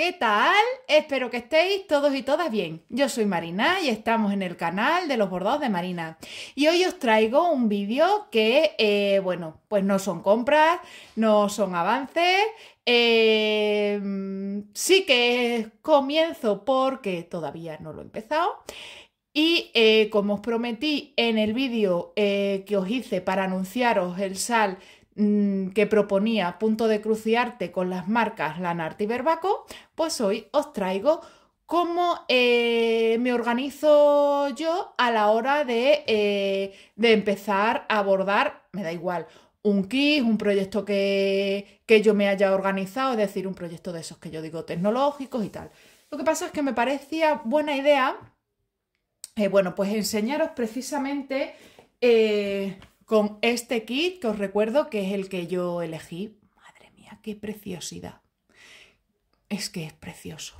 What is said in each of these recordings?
¿qué tal? Espero que estéis todos y todas bien. Yo soy Marina y estamos en el canal de los bordados de Marina. Y hoy os traigo un vídeo que, eh, bueno, pues no son compras, no son avances. Eh, sí que comienzo porque todavía no lo he empezado. Y eh, como os prometí en el vídeo que os hice para anunciaros el sal Mm, que proponía Punto de Cruciarte con las marcas Lanarte y Verbaco, pues hoy os traigo cómo eh, me organizo yo a la hora eh, de, empezar a abordar, me da igual, un kit, un proyecto que, yo me haya organizado, es decir, un proyecto de esos que yo digo tecnológicos y tal. Lo que pasa es que me parecía buena idea, eh, bueno, pues enseñaros precisamente con este kit que os recuerdo que es el que yo elegí. Madre mía, qué preciosidad. Es que es precioso.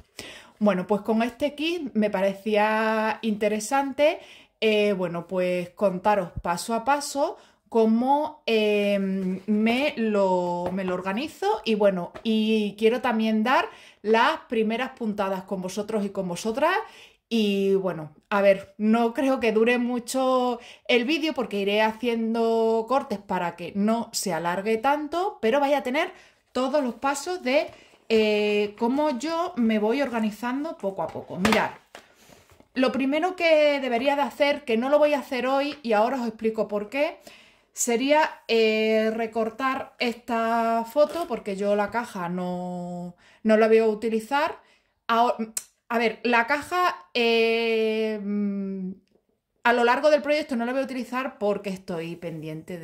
Bueno, pues con este kit me parecía interesante, eh, bueno, pues contaros paso a paso cómo em, me, lo, me lo organizo y bueno, y quiero también dar las primeras puntadas con vosotros y con vosotras y bueno, a ver, no creo que dure mucho el vídeo porque iré haciendo cortes para que no se alargue tanto, pero vaya a tener todos los pasos de eh, cómo yo me voy organizando poco a poco. Mirad, lo primero que debería de hacer, que no lo voy a hacer hoy y ahora os explico por qué, sería eh, recortar esta foto porque yo la caja no, no la voy a utilizar. Ahora, a ver, la caja eh, a lo largo del proyecto no la voy a utilizar porque estoy pendiente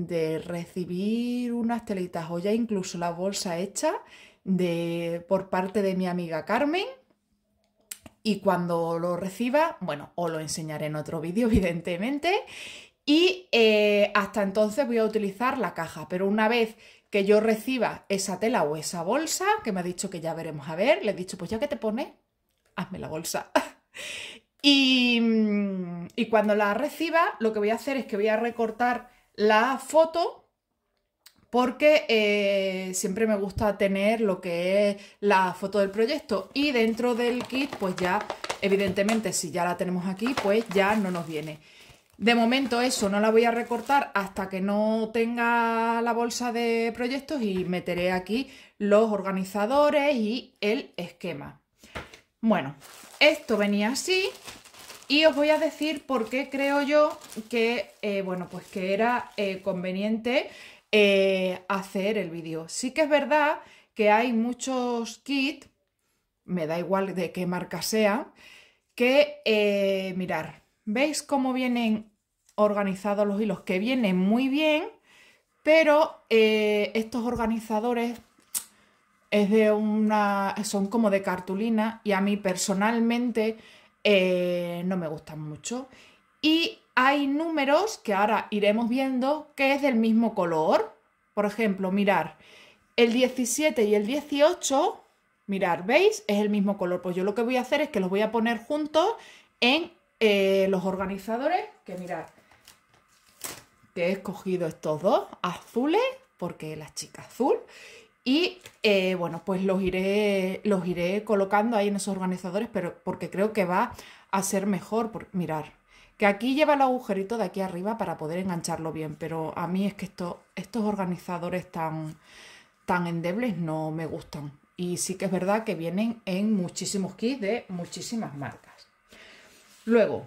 de, recibir unas telitas o ya incluso la bolsa hecha de, por parte de mi amiga Carmen. Y cuando lo reciba, bueno, os lo enseñaré en otro vídeo, evidentemente. Y eh, hasta entonces voy a utilizar la caja, pero una vez que yo reciba esa tela o esa bolsa, que me ha dicho que ya veremos a ver, le he dicho, pues ya que te pones, hazme la bolsa. y, cuando la reciba, lo que voy a hacer es que voy a recortar la foto porque eh, siempre me gusta tener lo que es la foto del proyecto y dentro del kit pues ya evidentemente si ya la tenemos aquí pues ya no nos viene. De momento eso no la voy a recortar hasta que no tenga la bolsa de proyectos y meteré aquí los organizadores y el esquema. Bueno, esto venía así y os voy a decir por qué creo yo que, eh, bueno, pues que era eh, conveniente eh, hacer el vídeo. Sí que es verdad que hay muchos kits, me da igual de qué marca sea, que mirar ¿Veis cómo vienen organizados los hilos? Que vienen muy bien, pero eh, estos organizadores es de una, son como de cartulina y a mí personalmente eh, no me gustan mucho. Y hay números que ahora iremos viendo que es del mismo color. Por ejemplo, mirar el 17 y el 18, mirar, ¿veis? Es el mismo color. Pues yo lo que voy a hacer es que los voy a poner juntos en eh, los organizadores, que mirad, que he escogido estos dos, azules, porque la chica azul, y eh, bueno, pues los iré, los iré colocando ahí en esos organizadores, pero porque creo que va a ser mejor, por, mirar, que aquí lleva el agujerito de aquí arriba para poder engancharlo bien, pero a mí es que esto, estos organizadores tan, tan endebles no me gustan. Y sí que es verdad que vienen en muchísimos kits de muchísimas marcas. Luego,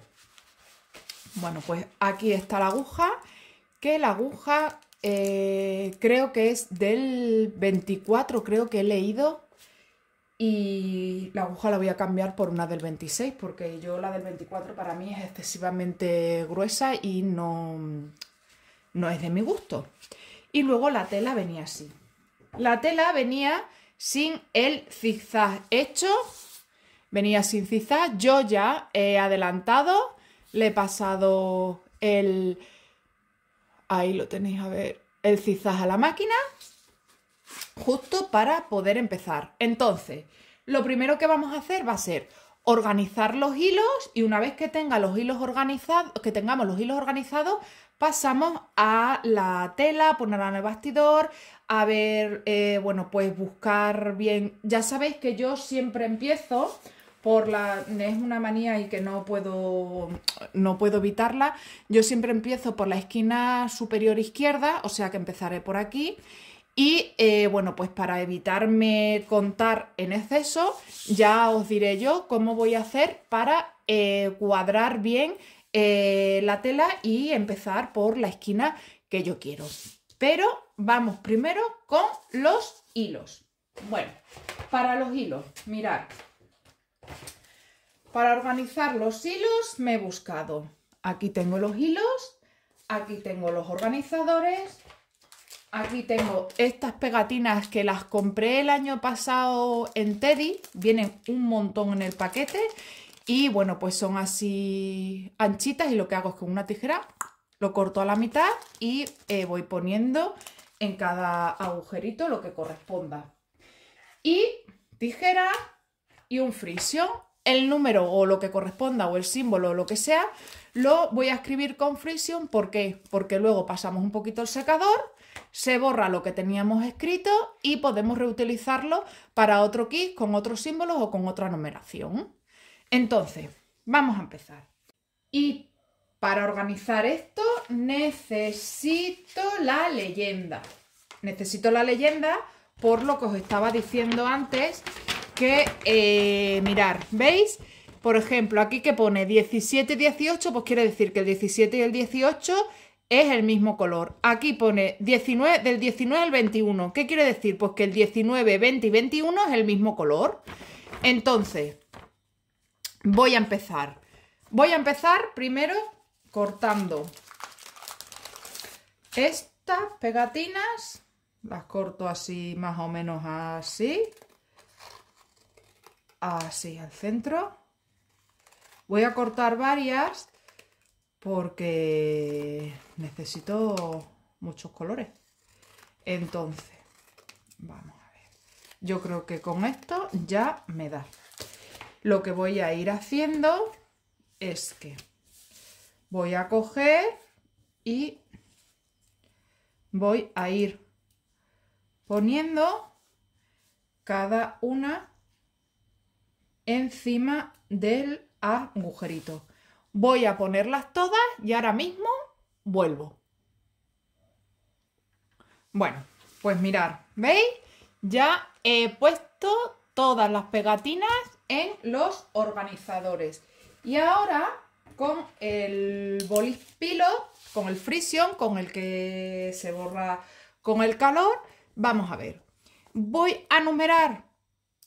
bueno, pues aquí está la aguja, que la aguja eh, creo que es del 24, creo que he leído. Y la aguja la voy a cambiar por una del 26, porque yo la del 24 para mí es excesivamente gruesa y no, no es de mi gusto. Y luego la tela venía así. La tela venía sin el zigzag hecho venía sin cizas. Yo ya he adelantado, le he pasado el... Ahí lo tenéis a ver, el cizas a la máquina, justo para poder empezar. Entonces, lo primero que vamos a hacer va a ser organizar los hilos y una vez que, tenga los hilos organizados, que tengamos los hilos organizados, pasamos a la tela, ponerla en el bastidor, a ver, eh, bueno, pues buscar bien. Ya sabéis que yo siempre empiezo por la es una manía y que no puedo no puedo evitarla. Yo siempre empiezo por la esquina superior izquierda, o sea que empezaré por aquí. Y eh, bueno, pues para evitarme contar en exceso, ya os diré yo cómo voy a hacer para eh, cuadrar bien eh, la tela y empezar por la esquina que yo quiero. Pero vamos primero con los hilos. Bueno, para los hilos, mirad, para organizar los hilos me he buscado. Aquí tengo los hilos, aquí tengo los organizadores, aquí tengo estas pegatinas que las compré el año pasado en Teddy. Vienen un montón en el paquete y bueno, pues son así anchitas y lo que hago es con una tijera lo corto a la mitad y eh, voy poniendo en cada agujerito lo que corresponda. Y tijera y un frisión... El número o lo que corresponda o el símbolo o lo que sea, lo voy a escribir con frisión. Porque luego pasamos un poquito el secador, se borra lo que teníamos escrito y podemos reutilizarlo para otro kit con otros símbolos o con otra numeración. Entonces, vamos a empezar. Y para organizar esto necesito la leyenda. Necesito la leyenda por lo que os estaba diciendo antes que eh, mirar. ¿Veis? Por ejemplo, aquí que pone 17, y 18, pues quiere decir que el 17 y el 18 es el mismo color. Aquí pone 19, del 19 al 21. ¿Qué quiere decir? Pues que el 19, 20 y 21 es el mismo color. Entonces, voy a empezar. Voy a empezar primero cortando estas pegatinas. Las corto así, más o menos así así al centro. Voy a cortar varias porque necesito muchos colores. Entonces, vamos a ver. Yo creo que con esto ya me da. Lo que voy a ir haciendo es que voy a coger y voy a ir poniendo cada una encima del agujerito. Voy a ponerlas todas y ahora mismo vuelvo. Bueno, pues mirar, ¿veis? Ya he puesto todas las pegatinas en los organizadores. Y ahora con el bolis con el frisión, con el que se borra con el calor, vamos a ver. Voy a numerar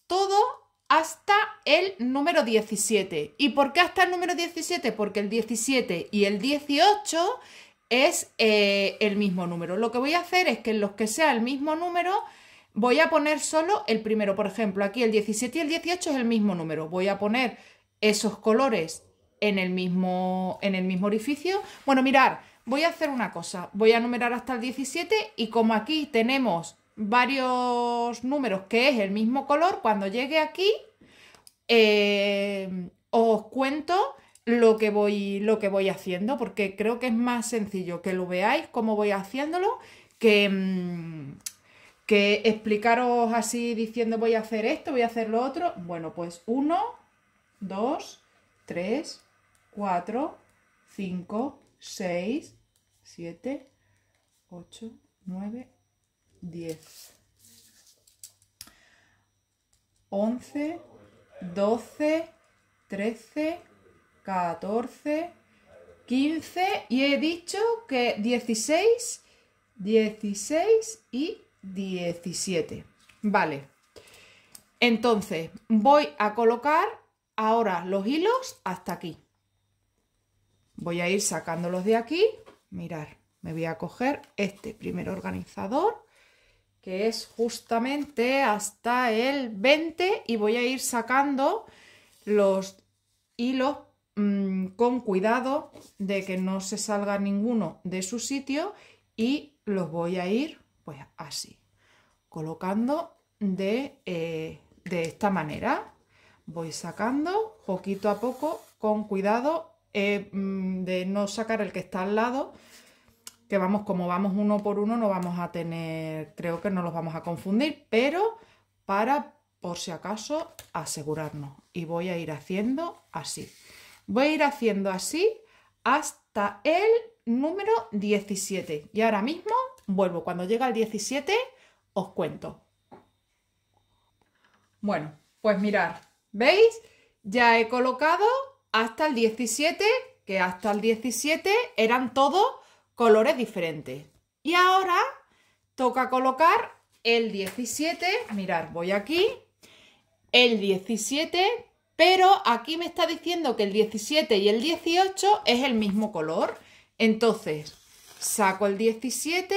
todo hasta el número 17. ¿Y por qué hasta el número 17? Porque el 17 y el 18 es eh, el mismo número. Lo que voy a hacer es que en los que sea el mismo número voy a poner solo el primero. Por ejemplo, aquí el 17 y el 18 es el mismo número. Voy a poner esos colores en el mismo, en el mismo orificio. Bueno, mirar, voy a hacer una cosa. Voy a numerar hasta el 17 y como aquí tenemos varios números que es el mismo color, cuando llegue aquí eh, os cuento lo que, voy, lo que voy haciendo, porque creo que es más sencillo que lo veáis cómo voy haciéndolo que, mm, que explicaros así diciendo voy a hacer esto, voy a hacer lo otro. Bueno, pues 1, 2, 3, 4, 5, 6, 7, 8, 9, 10, 11, 12, 13, 14, 15 y he dicho que 16, 16 y 17. Vale. Entonces voy a colocar ahora los hilos hasta aquí. Voy a ir sacándolos de aquí. Mirar, me voy a coger este primer organizador que es justamente hasta el 20 y voy a ir sacando los hilos mm, con cuidado de que no se salga ninguno de su sitio y los voy a ir pues así colocando de, eh, de esta manera voy sacando poquito a poco con cuidado eh, mm, de no sacar el que está al lado vamos, como vamos uno por uno, no vamos a tener, creo que no los vamos a confundir, pero para, por si acaso, asegurarnos. Y voy a ir haciendo así. Voy a ir haciendo así hasta el número 17. Y ahora mismo vuelvo. Cuando llega el 17, os cuento. Bueno, pues mirar ¿veis? Ya he colocado hasta el 17, que hasta el 17 eran todos colores diferentes. Y ahora toca colocar el 17, mirar, voy aquí, el 17, pero aquí me está diciendo que el 17 y el 18 es el mismo color. Entonces, saco el 17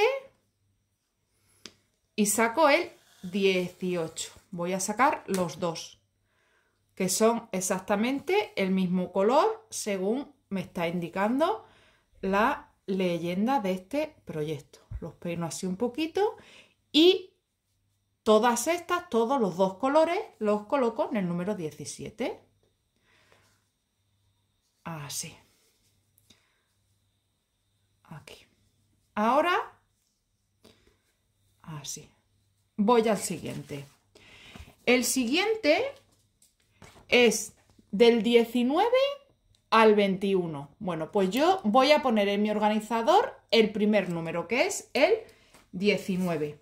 y saco el 18. Voy a sacar los dos, que son exactamente el mismo color según me está indicando la leyenda de este proyecto. Los peino así un poquito y todas estas, todos los dos colores, los coloco en el número 17. Así. Aquí. Ahora, así. Voy al siguiente. El siguiente es del 19 al 21. Bueno, pues yo voy a poner en mi organizador el primer número, que es el 19.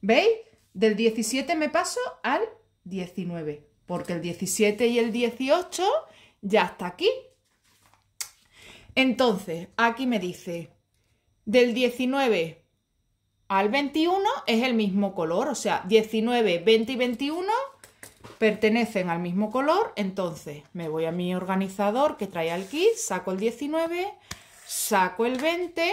¿Veis? Del 17 me paso al 19, porque el 17 y el 18 ya está aquí. Entonces, aquí me dice, del 19 al 21 es el mismo color, o sea, 19, 20 y 21 pertenecen al mismo color, entonces me voy a mi organizador que trae el kit, saco el 19, saco el 20,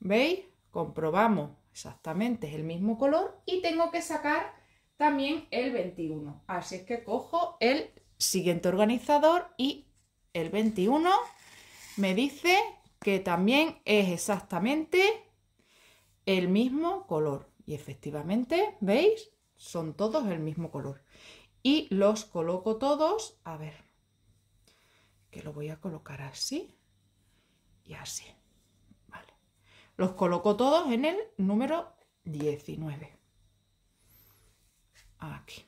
¿veis? Comprobamos exactamente, es el mismo color y tengo que sacar también el 21. Así es que cojo el siguiente organizador y el 21 me dice que también es exactamente el mismo color. Y efectivamente, ¿veis? son todos el mismo color. Y los coloco todos, a ver, que lo voy a colocar así y así. Vale. Los coloco todos en el número 19. Aquí.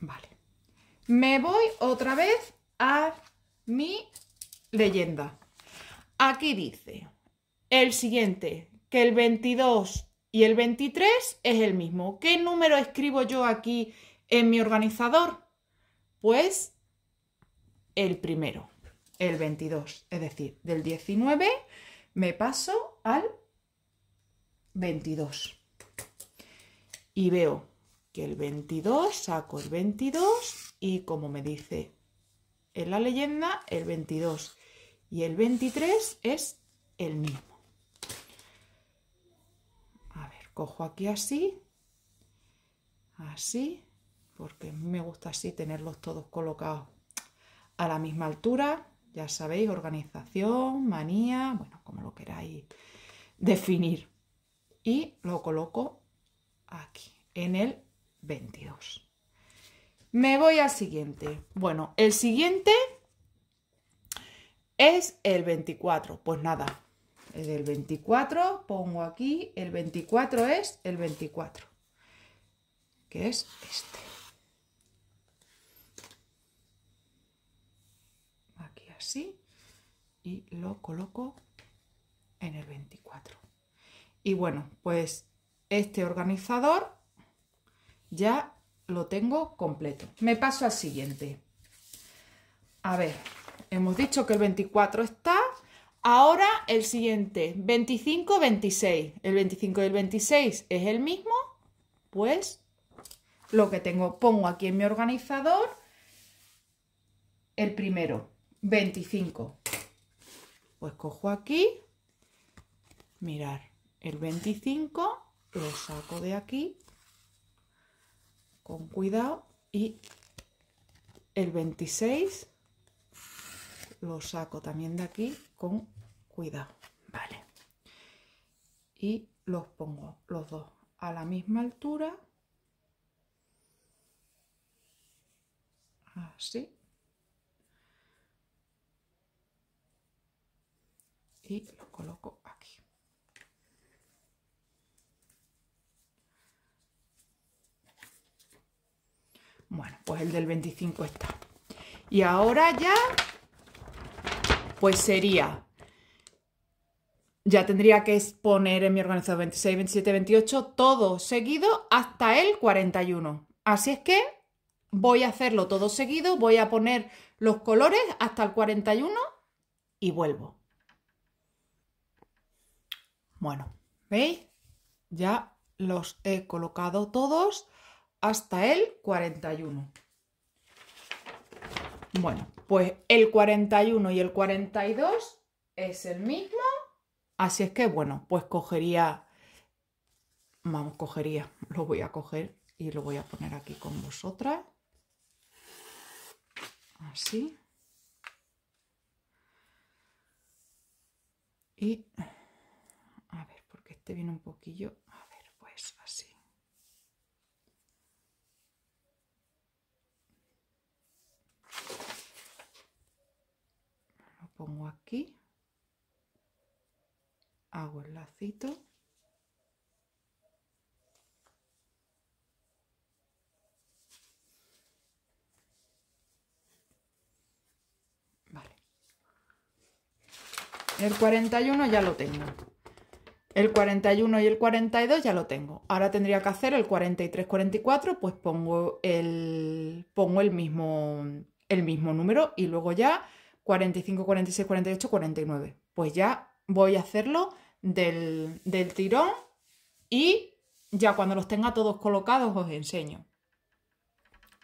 Vale. Me voy otra vez a mi leyenda. Aquí dice el siguiente, que el 22 y el 23 es el mismo. ¿Qué número escribo yo aquí en mi organizador? Pues el primero, el 22. Es decir, del 19 me paso al 22. Y veo que el 22, saco el 22 y como me dice en la leyenda, el 22. Y el 23 es el mismo. Cojo aquí así, así, porque me gusta así tenerlos todos colocados a la misma altura. Ya sabéis, organización, manía, bueno, como lo queráis definir. Y lo coloco aquí, en el 22. Me voy al siguiente. Bueno, el siguiente es el 24. Pues nada, es el 24, pongo aquí, el 24 es el 24, que es este. Aquí así, y lo coloco en el 24. Y bueno, pues este organizador ya lo tengo completo. Me paso al siguiente. A ver, hemos dicho que el 24 está, Ahora el siguiente, 25-26. El 25 y el 26 es el mismo, pues lo que tengo, pongo aquí en mi organizador el primero, 25. Pues cojo aquí, mirar, el 25 lo saco de aquí con cuidado y el 26 lo saco también de aquí con cuidado cuidado, vale. Y los pongo los dos a la misma altura. Así. Y lo coloco aquí. Bueno, pues el del 25 está. Y ahora ya, pues sería ya tendría que poner en mi organizador 26, 27, 28, todo seguido hasta el 41. Así es que voy a hacerlo todo seguido, voy a poner los colores hasta el 41 y vuelvo. Bueno, ¿veis? Ya los he colocado todos hasta el 41. Bueno, pues el 41 y el 42 es el mismo Así es que, bueno, pues cogería, vamos, cogería, lo voy a coger y lo voy a poner aquí con vosotras. Así. Y, a ver, porque este viene un poquillo, a ver, pues así. Lo pongo aquí hago el lacito vale el 41 ya lo tengo el 41 y el 42 ya lo tengo ahora tendría que hacer el 43 44 pues pongo el pongo el mismo el mismo número y luego ya 45 46 48 49 pues ya voy a hacerlo del, tirón y ya cuando los tenga todos colocados os enseño.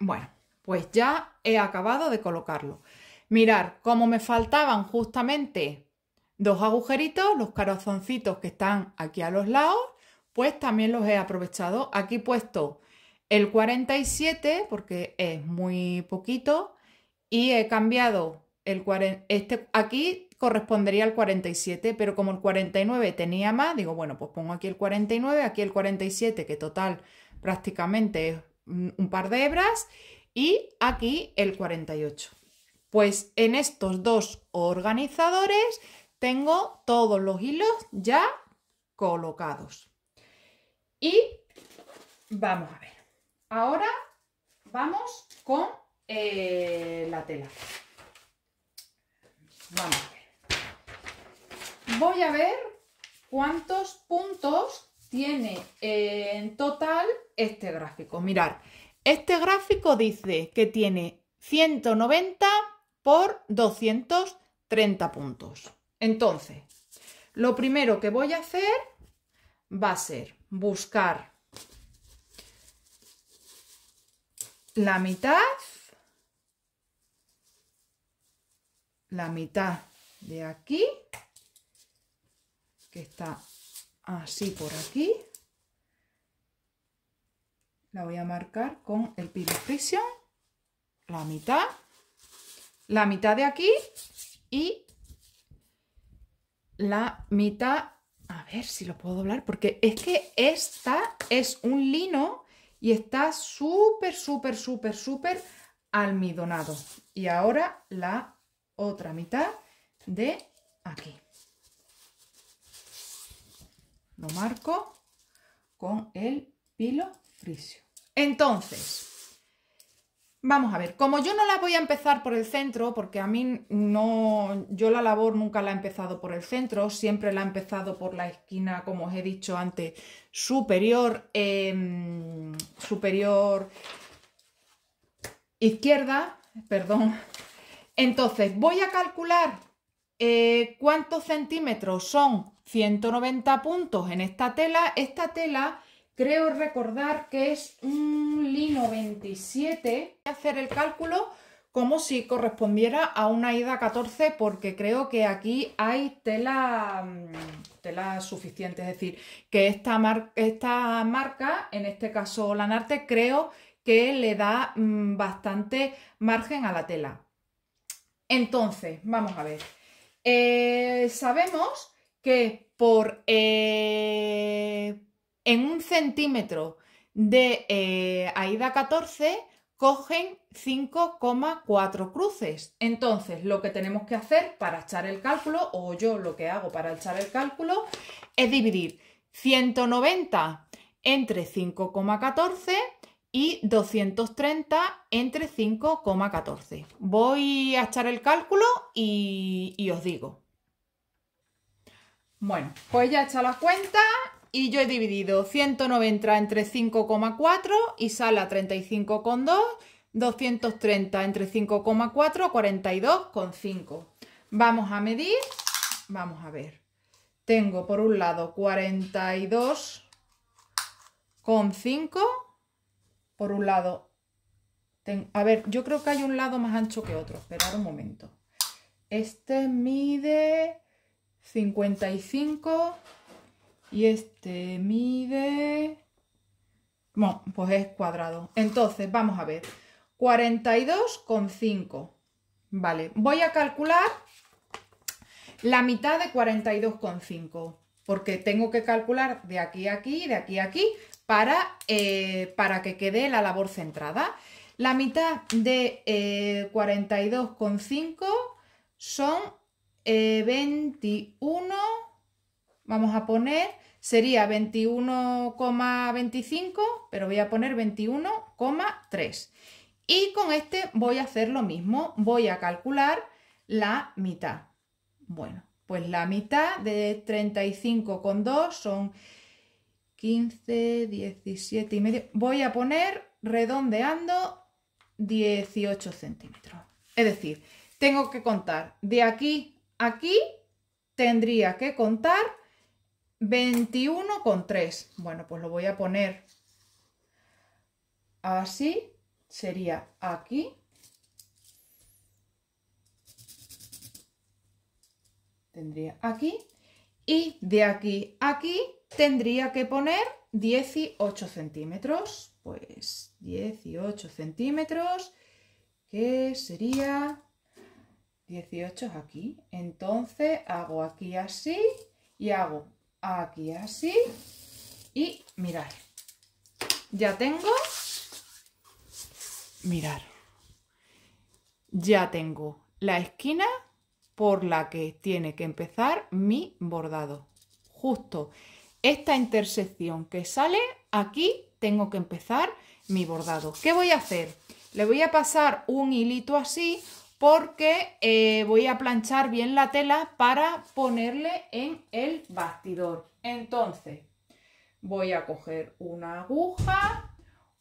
Bueno, pues ya he acabado de colocarlo. Mirar, como me faltaban justamente dos agujeritos, los carozoncitos que están aquí a los lados, pues también los he aprovechado. Aquí he puesto el 47 porque es muy poquito y he cambiado el 40, este aquí correspondería al 47, pero como el 49 tenía más, digo, bueno, pues pongo aquí el 49, aquí el 47, que total prácticamente es un par de hebras, y aquí el 48. Pues en estos dos organizadores tengo todos los hilos ya colocados. Y vamos a ver. Ahora vamos con eh, la tela. Vamos a ver voy a ver cuántos puntos tiene eh, en total este gráfico. Mirad, este gráfico dice que tiene 190 por 230 puntos. Entonces, lo primero que voy a hacer va a ser buscar la mitad, la mitad de aquí que está así por aquí. La voy a marcar con el Pivot la mitad, la mitad de aquí y la mitad, a ver si lo puedo doblar, porque es que esta es un lino y está súper, súper, súper, súper almidonado. Y ahora la otra mitad de aquí. Lo marco con el pilo frisio. Entonces, vamos a ver, como yo no la voy a empezar por el centro, porque a mí no, yo la labor nunca la he empezado por el centro, siempre la he empezado por la esquina, como os he dicho antes, superior, em, superior izquierda, perdón. Entonces, voy a calcular eh, ¿Cuántos centímetros son 190 puntos en esta tela? Esta tela creo recordar que es un lino 27. Voy a hacer el cálculo como si correspondiera a una ida 14 porque creo que aquí hay tela, mm, tela suficiente. Es decir, que esta, esta marca, en este caso Lanarte, creo que le da mm, bastante margen a la tela. Entonces, vamos a ver. Eh, sabemos que por eh, en un centímetro de eh, AIDA 14 cogen 5,4 cruces. Entonces, lo que tenemos que hacer para echar el cálculo, o yo lo que hago para echar el cálculo, es dividir 190 entre 5,14 y 230 entre 5,14. Voy a echar el cálculo y, os digo. Bueno, pues ya he hecho la cuenta y yo he dividido 190 entre 5,4 y sale a 35,2, 230 entre 5,4, 42,5. Vamos a medir, vamos a ver. Tengo por un lado 42,5 por un lado. a ver, yo creo que hay un lado más ancho que otro. Esperad un momento. Este mide 55 y este mide... Bueno, pues es cuadrado. Entonces, vamos a ver. 42,5. Vale, voy a calcular la mitad de 42,5 porque tengo que calcular de aquí a aquí, de aquí a aquí, eh, para, que quede la labor centrada. La mitad de 42,5 eh, son 21, eh, vamos a poner, sería 21,25, pero voy a poner 21,3. Y con este voy a hacer lo mismo, voy a calcular la mitad. Bueno, pues la mitad de 35,2 son 15, 17 y medio. Voy a poner redondeando 18 centímetros. Es decir, tengo que contar de aquí a aquí, tendría que contar con 21,3. Bueno, pues lo voy a poner así, sería aquí. Tendría aquí y de aquí a aquí tendría que poner 18 centímetros. Pues 18 centímetros, que sería 18 aquí. Entonces hago aquí así y hago aquí así. Y mirad, ya tengo, mirar, ya tengo la esquina por la que tiene que empezar mi bordado. Justo esta intersección que sale, aquí tengo que empezar mi bordado. ¿Qué voy a hacer? Le voy a pasar un hilito así porque eh, voy a planchar bien la tela para ponerle en el bastidor. Entonces, voy a coger una aguja,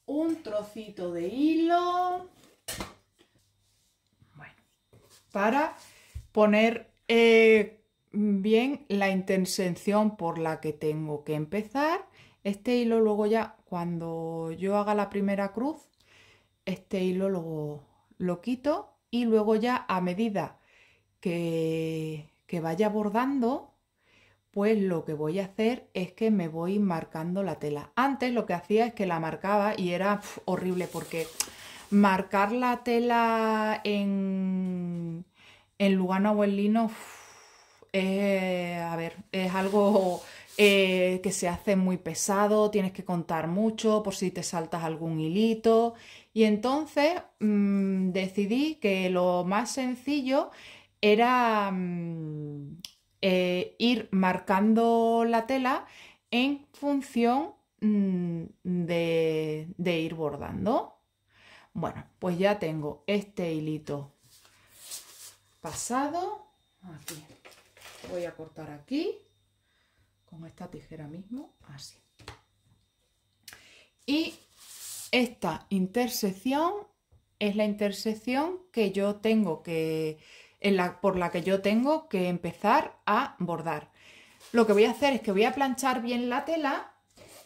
un trocito de hilo, bueno, para poner eh, bien la intención por la que tengo que empezar. Este hilo luego ya, cuando yo haga la primera cruz, este hilo luego lo quito y luego ya a medida que, que vaya bordando, pues lo que voy a hacer es que me voy marcando la tela. Antes lo que hacía es que la marcaba y era horrible porque marcar la tela en en Lugano Abuelino es, eh, a ver, es algo eh, que se hace muy pesado, tienes que contar mucho por si te saltas algún hilito. Y entonces mm, decidí que lo más sencillo era mm, eh, ir marcando la tela en función mm, de, de ir bordando. Bueno, pues ya tengo este hilito pasado, aquí. Voy a cortar aquí con esta tijera mismo, así. Y esta intersección es la intersección que yo tengo que, en la, por la que yo tengo que empezar a bordar. Lo que voy a hacer es que voy a planchar bien la tela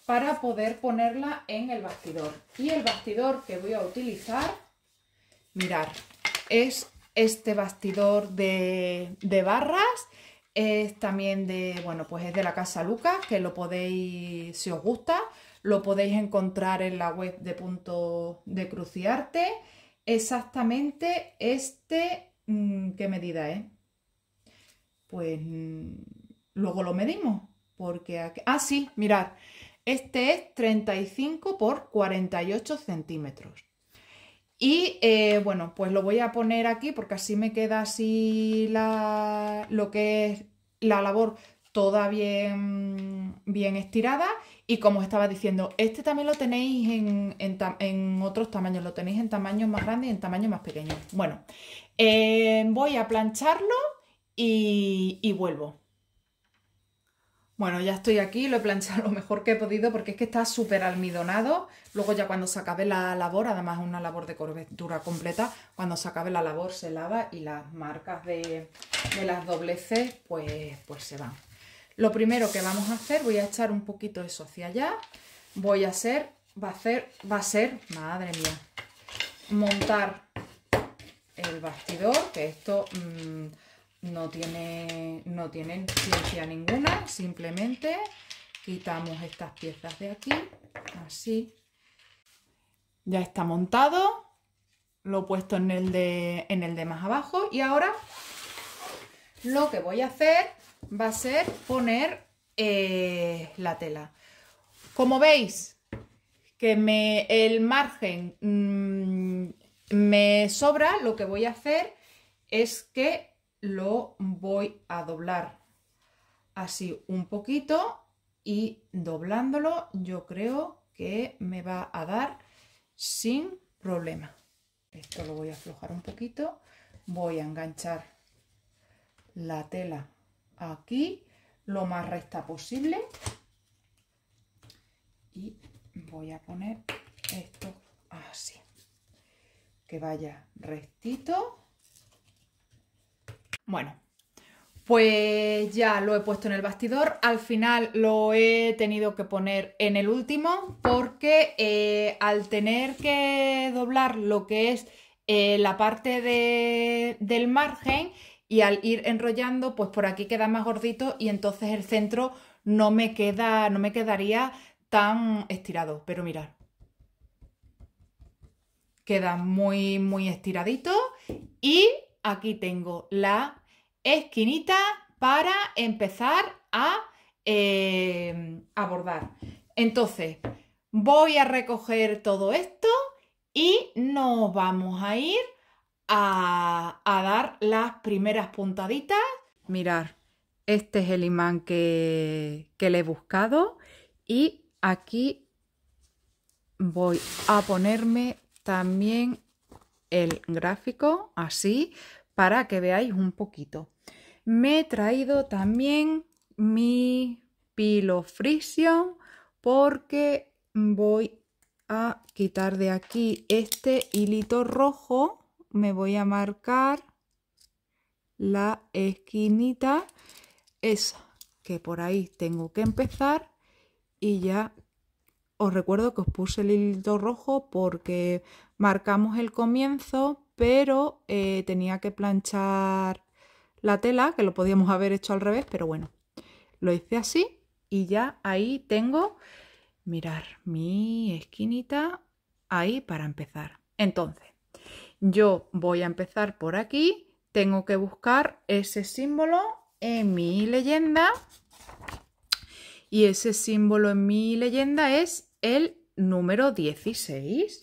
para poder ponerla en el bastidor. Y el bastidor que voy a utilizar, mirar, es este bastidor de, barras es también de, bueno, pues es de la Casa Lucas, que lo podéis, si os gusta, lo podéis encontrar en la web de Punto de Cruciarte. Exactamente este, mm, ¿qué medida es? Pues mm, luego lo medimos, porque Ah, sí, mirad, este es 35 por 48 centímetros. Y eh, bueno, pues lo voy a poner aquí porque así me queda así la, lo que es la labor toda bien, bien estirada. Y como estaba diciendo, este también lo tenéis en, otros tamaños, lo tenéis en tamaños más grandes y en tamaños más pequeños. Bueno, eh, voy a plancharlo y vuelvo. Bueno, ya estoy aquí, lo he planchado lo mejor que he podido porque es que está súper almidonado. Luego ya cuando se acabe la labor, además es una labor de cobertura completa, cuando se acabe la labor se lava y las marcas de, las dobleces pues, pues se van. Lo primero que vamos a hacer, voy a echar un poquito eso hacia allá. Voy a hacer, va a hacer, va a ser, madre mía, montar el bastidor, que esto... Mm, no, tiene, no tienen ciencia ninguna, simplemente quitamos estas piezas de aquí, así. Ya está montado, lo he puesto en el de, en el de más abajo y ahora lo que voy a hacer va a ser poner eh, la tela. Como veis que me, el margen mm, me sobra, lo que voy a hacer es que lo voy a doblar así un poquito y doblándolo yo creo que me va a dar sin problema. Esto lo voy a aflojar un poquito. Voy a enganchar la tela aquí lo más recta posible y voy a poner esto así que vaya rectito bueno, pues ya lo he puesto en el bastidor. Al final lo he tenido que poner en el último porque eh, al tener que doblar lo que es eh, la parte del margen y al ir enrollando, pues por aquí queda más gordito y entonces el centro no me queda, no me quedaría tan estirado. Pero mirad, queda muy, muy estiradito y aquí tengo la esquinita para empezar a, em, abordar. Entonces, voy a recoger todo esto y nos vamos a ir a, dar las primeras puntaditas. Mirar, este es el imán que, que le he buscado y aquí voy a ponerme también el gráfico así para que veáis un poquito. Me he traído también mi pilo pilofrisio porque voy a quitar de aquí este hilito rojo. Me voy a marcar la esquinita esa que por ahí tengo que empezar y ya os recuerdo que os puse el hilito rojo porque marcamos el comienzo, pero eh, tenía que planchar la tela, que lo podíamos haber hecho al revés, pero bueno, lo hice así y ya ahí tengo, mirar, mi esquinita ahí para empezar. Entonces, yo voy a empezar por aquí, tengo que buscar ese símbolo en mi leyenda y ese símbolo en mi leyenda es el número 16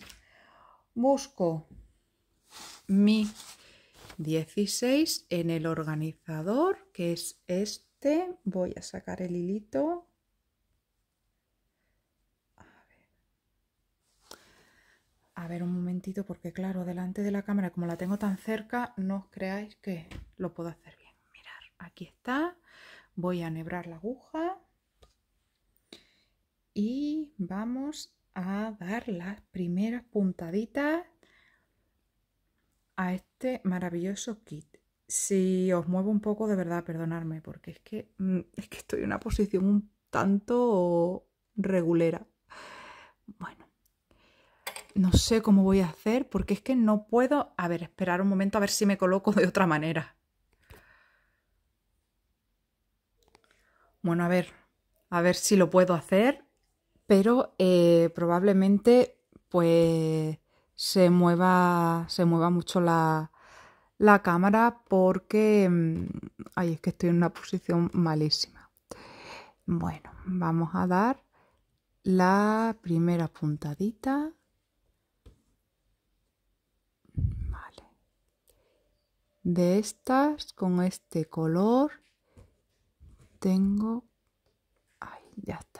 busco mi 16 en el organizador, que es este. Voy a sacar el hilito. A ver. un momentito, porque claro, delante de la cámara, como la tengo tan cerca, no os creáis que lo puedo hacer bien. Mirar, aquí está. Voy a nebrar la aguja. Y vamos a dar las primeras puntaditas a este maravilloso kit. Si os muevo un poco, de verdad, perdonadme, porque es que, mm, es que estoy en una posición un tanto regulera. Bueno, no sé cómo voy a hacer, porque es que no puedo... A ver, esperar un momento a ver si me coloco de otra manera. Bueno, a ver, a ver si lo puedo hacer pero eh, probablemente pues se mueva, se mueva mucho la, la, cámara porque... Mm, ay, es que estoy en una posición malísima. Bueno, vamos a dar la primera puntadita. Vale. De estas, con este color, tengo... Ay, ya está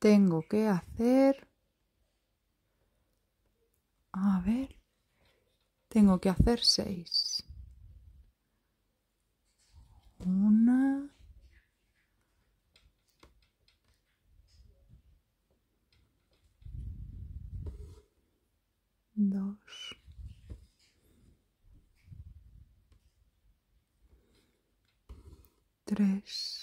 tengo que hacer... A ver, tengo que hacer seis. Una... Dos. Tres.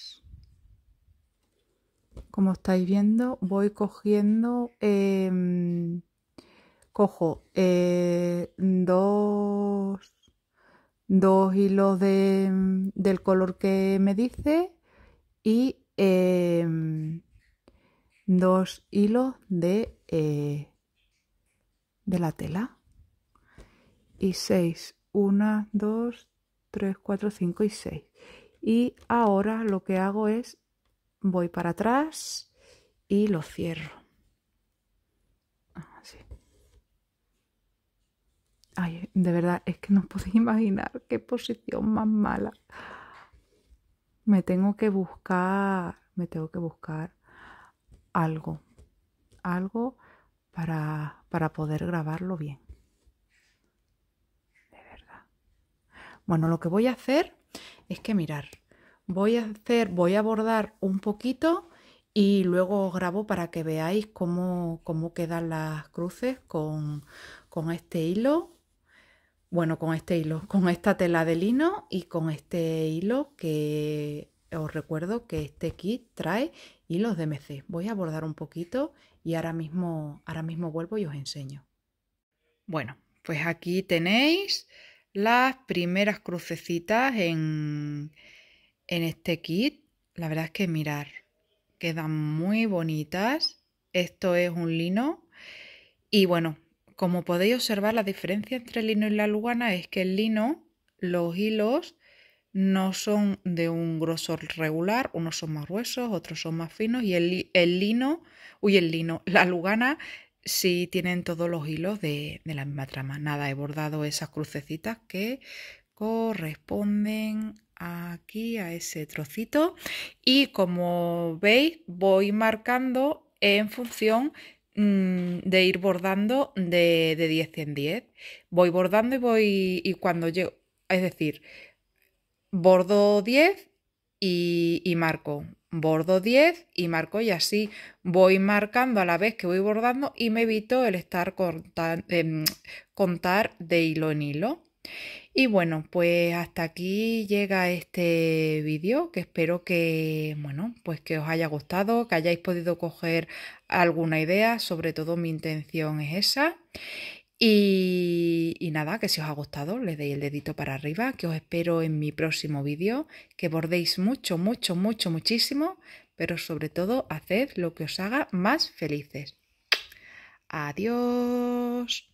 Como estáis viendo, voy cogiendo, em, cojo eh, dos, hilos de, del color que me dice y em, dos hilos de, eh, de la tela. Y seis, una, dos, tres, cuatro, cinco y seis. Y ahora lo que hago es voy para atrás y lo cierro. Así. Ah, Ay, de verdad, es que no puedo podéis imaginar qué posición más mala. Me tengo que buscar, me tengo que buscar algo, algo para, para poder grabarlo bien. De verdad. Bueno, lo que voy a hacer es que mirar voy a hacer, voy a bordar un poquito y luego grabo para que veáis cómo, quedan las cruces con, con este hilo bueno, con este hilo, con esta tela de lino y con este hilo que os recuerdo que este kit trae hilos de MC. Voy a bordar un poquito y ahora mismo, ahora mismo vuelvo y os enseño. Bueno, pues aquí tenéis las primeras crucecitas en, en este kit, la verdad es que mirar, quedan muy bonitas. Esto es un lino y bueno, como podéis observar la diferencia entre el lino y la lugana es que el lino, los hilos no son de un grosor regular, unos son más gruesos, otros son más finos y el, lino, uy el lino, la lugana sí tienen todos los hilos de, de la misma trama. Nada, he bordado esas crucecitas que corresponden aquí a ese trocito y como veis voy marcando en función mm, de ir bordando de, 10 en 10 voy bordando y voy y cuando llego es decir bordo 10 y, y marco bordo 10 y marco y así voy marcando a la vez que voy bordando y me evito el estar contar, em, contar de hilo en hilo y bueno, pues hasta aquí llega este vídeo que espero que, bueno, pues que os haya gustado, que hayáis podido coger alguna idea, sobre todo mi intención es esa. Y, y, nada, que si os ha gustado, le deis el dedito para arriba, que os espero en mi próximo vídeo, que bordéis mucho, mucho, mucho, muchísimo, pero sobre todo haced lo que os haga más felices. Adiós.